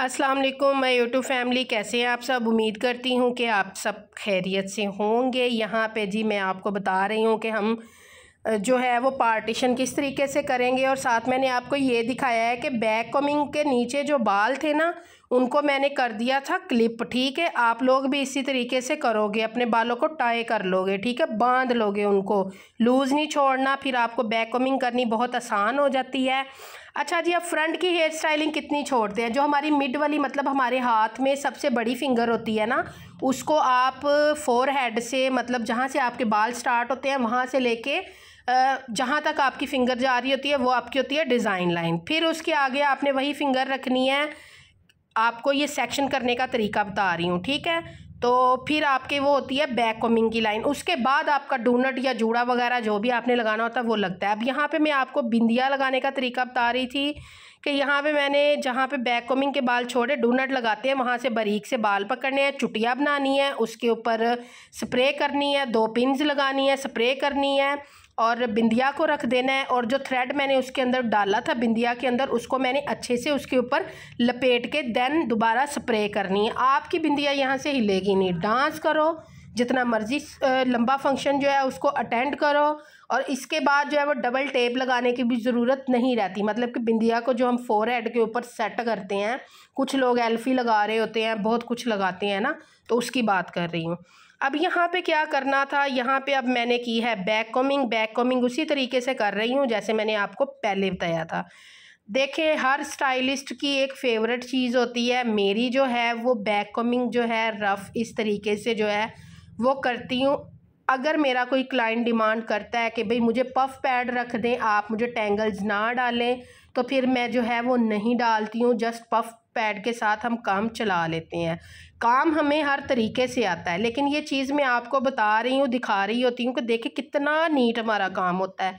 अस्सलाम वालेकुम मैं यूट्यूब फैमिली कैसे हैं आप सब उम्मीद करती हूँ कि आप सब खैरियत से होंगे यहाँ पे जी मैं आपको बता रही हूँ कि हम जो है वो पार्टीशन किस तरीके से करेंगे और साथ मैंने आपको ये दिखाया है कि बैक कमिंग के नीचे जो बाल थे ना उनको मैंने कर दिया था क्लिप ठीक है आप लोग भी इसी तरीके से करोगे अपने बालों को टाई कर लोगे ठीक है बांध लोगे उनको लूज़ नहीं छोड़ना फिर आपको बैक कमिंग करनी बहुत आसान हो जाती है अच्छा जी अब फ्रंट की हेयर स्टाइलिंग कितनी छोड़ते हैं जो हमारी मिड वाली मतलब हमारे हाथ में सबसे बड़ी फिंगर होती है ना उसको आप फोर हेड से मतलब जहाँ से आपके बाल स्टार्ट होते हैं वहाँ से लेके जहाँ तक आपकी फिंगर जा रही होती है वो आपकी होती है डिज़ाइन लाइन फिर उसके आगे आपने वही फिंगर रखनी है आपको ये सेक्शन करने का तरीका बता रही हूँ ठीक है तो फिर आपके वो होती है बैक कॉमिंग की लाइन उसके बाद आपका डोनट या जूड़ा वगैरह जो भी आपने लगाना होता है वो लगता है अब यहाँ पे मैं आपको बिंदिया लगाने का तरीका बता रही थी कि यहाँ पे मैंने जहाँ पे बैक कॉमिंग के बाल छोड़े डोनट लगाते हैं वहाँ से बारीक से बाल पकड़ने हैं चुटिया बनानी है उसके ऊपर स्प्रे करनी है दो पिनज लगानी है स्प्रे करनी है और बिंदिया को रख देना है और जो थ्रेड मैंने उसके अंदर डाला था बिंदिया के अंदर उसको मैंने अच्छे से उसके ऊपर लपेट के देन दोबारा स्प्रे करनी है आपकी बिंदिया यहाँ से हिलेगी नहीं डांस करो जितना मर्जी लंबा फंक्शन जो है उसको अटेंड करो और इसके बाद जो है वो डबल टेप लगाने की भी ज़रूरत नहीं रहती मतलब कि बिंदिया को जो हम फोर हेड के ऊपर सेट करते हैं कुछ लोग एल्फी लगा रहे होते हैं बहुत कुछ लगाते हैं ना तो उसकी बात कर रही हूँ अब यहाँ पे क्या करना था यहाँ पे अब मैंने की है बैक कॉमिंग बैक कॉमिंग उसी तरीके से कर रही हूँ जैसे मैंने आपको पहले बताया था देखें हर स्टाइलिस्ट की एक फेवरेट चीज़ होती है मेरी जो है वो बैक कॉमिंग जो है रफ़ इस तरीके से जो है वो करती हूँ अगर मेरा कोई क्लाइंट डिमांड करता है कि भाई मुझे पफ पैड रख दें आप मुझे टेंगल्स ना डालें तो फिर मैं जो है वो नहीं डालती हूँ जस्ट पफ पैड के साथ हम काम चला लेते हैं काम हमें हर तरीके से आता है लेकिन ये चीज़ मैं आपको बता रही हूँ दिखा रही होती हूँ कि देखे कितना नीट हमारा काम होता है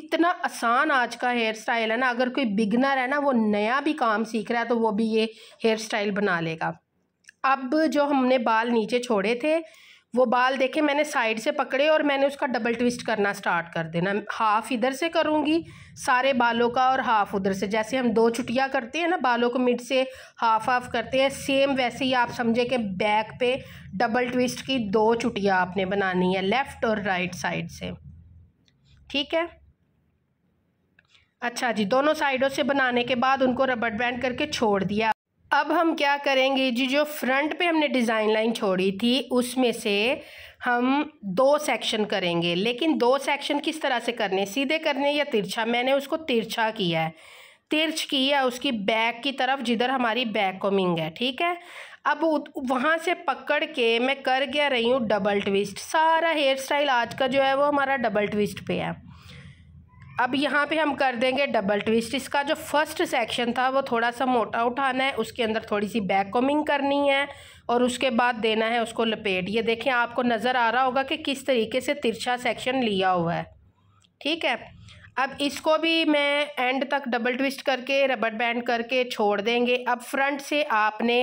इतना आसान आज का हेयर स्टाइल है ना अगर कोई बिगनर है ना वो नया भी काम सीख रहा है तो वो भी ये हेयर स्टाइल बना लेगा अब जो हमने बाल नीचे छोड़े थे वो बाल देखे मैंने साइड से पकड़े और मैंने उसका डबल ट्विस्ट करना स्टार्ट कर देना हाफ़ इधर से करूँगी सारे बालों का और हाफ़ उधर से जैसे हम दो चुटिया करते हैं ना बालों को मिड से हाफ हाफ करते हैं सेम वैसे ही आप समझे कि बैक पे डबल ट्विस्ट की दो चुटिया आपने बनानी है लेफ़्ट और राइट साइड से ठीक है अच्छा जी दोनों साइडों से बनाने के बाद उनको रबड़ बैंड करके छोड़ दिया अब हम क्या करेंगे जी जो फ्रंट पे हमने डिज़ाइन लाइन छोड़ी थी उसमें से हम दो सेक्शन करेंगे लेकिन दो सेक्शन किस तरह से करने सीधे करने या तिरछा मैंने उसको तिरछा किया है तिरछ की है उसकी बैक की तरफ जिधर हमारी बैक कोमिंग है ठीक है अब वहाँ से पकड़ के मैं कर गया रही हूँ डबल ट्विस्ट सारा हेयर स्टाइल आज का जो है वो हमारा डबल ट्विस्ट पे है अब यहाँ पे हम कर देंगे डबल ट्विस्ट इसका जो फर्स्ट सेक्शन था वो थोड़ा सा मोटा उठाना है उसके अंदर थोड़ी सी बैक कॉमिंग करनी है और उसके बाद देना है उसको लपेट ये देखें आपको नज़र आ रहा होगा कि किस तरीके से तिरछा सेक्शन लिया हुआ है ठीक है अब इसको भी मैं एंड तक डबल ट्विस्ट करके रबड़ बैंड करके छोड़ देंगे अब फ्रंट से आपने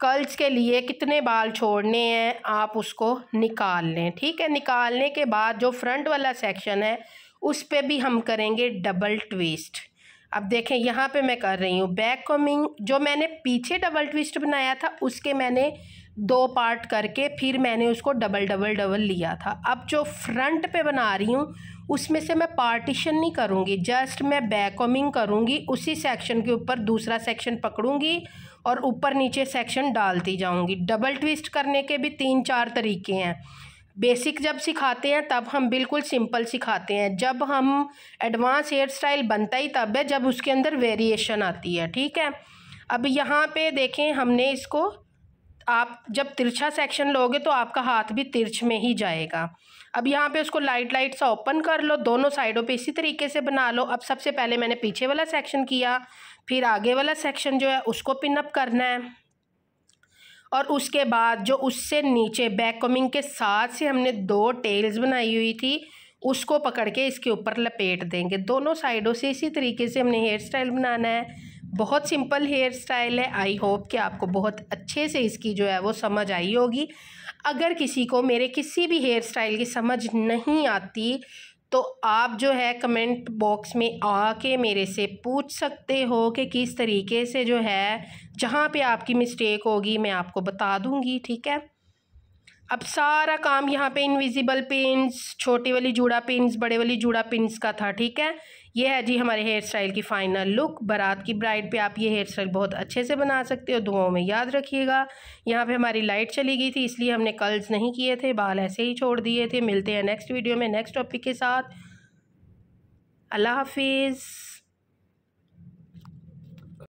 कर्ल्स के लिए कितने बाल छोड़ने हैं आप उसको निकाल लें ठीक है निकालने के बाद जो फ्रंट वाला सेक्शन है उस पर भी हम करेंगे डबल ट्विस्ट अब देखें यहाँ पे मैं कर रही हूँ बैक कॉमिंग जो मैंने पीछे डबल ट्विस्ट बनाया था उसके मैंने दो पार्ट करके फिर मैंने उसको डबल डबल डबल लिया था अब जो फ्रंट पे बना रही हूँ उसमें से मैं पार्टीशन नहीं करूँगी जस्ट मैं बैक कॉमिंग करूँगी उसी सेक्शन के ऊपर दूसरा सेक्शन पकड़ूँगी और ऊपर नीचे सेक्शन डालती जाऊँगी डबल ट्विस्ट करने के भी तीन चार तरीके हैं बेसिक जब सिखाते हैं तब हम बिल्कुल सिंपल सिखाते हैं जब हम एडवांस हेयर स्टाइल बनता ही तब है जब उसके अंदर वेरिएशन आती है ठीक है अब यहाँ पे देखें हमने इसको आप जब तिरछा सेक्शन लोगे तो आपका हाथ भी तिरछ में ही जाएगा अब यहाँ पे उसको लाइट लाइट सा ओपन कर लो दोनों साइडों पे इसी तरीके से बना लो अब सबसे पहले मैंने पीछे वाला सेक्शन किया फिर आगे वाला सेक्शन जो है उसको पिनअप करना है और उसके बाद जो उससे नीचे बैक कमिंग के साथ से हमने दो टेल्स बनाई हुई थी उसको पकड़ के इसके ऊपर लपेट देंगे दोनों साइडों से इसी तरीके से हमने हेयर स्टाइल बनाना है बहुत सिंपल हेयर स्टाइल है आई होप कि आपको बहुत अच्छे से इसकी जो है वो समझ आई होगी अगर किसी को मेरे किसी भी हेयर स्टाइल की समझ नहीं आती तो आप जो है कमेंट बॉक्स में आके मेरे से पूछ सकते हो कि किस तरीके से जो है जहाँ पे आपकी मिस्टेक होगी मैं आपको बता दूँगी ठीक है अब सारा काम यहाँ पे इनविजिबल पिंस छोटी वाली जूड़ा पिंस बड़े वाली जूड़ा पिंस का था ठीक है ये है जी हमारे हेयर स्टाइल की फाइनल लुक बारात की ब्राइड पे आप ये हेयर स्टाइल बहुत अच्छे से बना सकते हो दुआओं में याद रखिएगा यहाँ पे हमारी लाइट चली गई थी इसलिए हमने कल्स नहीं किए थे बाल ऐसे ही छोड़ दिए थे मिलते हैं नेक्स्ट वीडियो में नेक्स्ट टॉपिक के साथ अल्लाह हाफिज़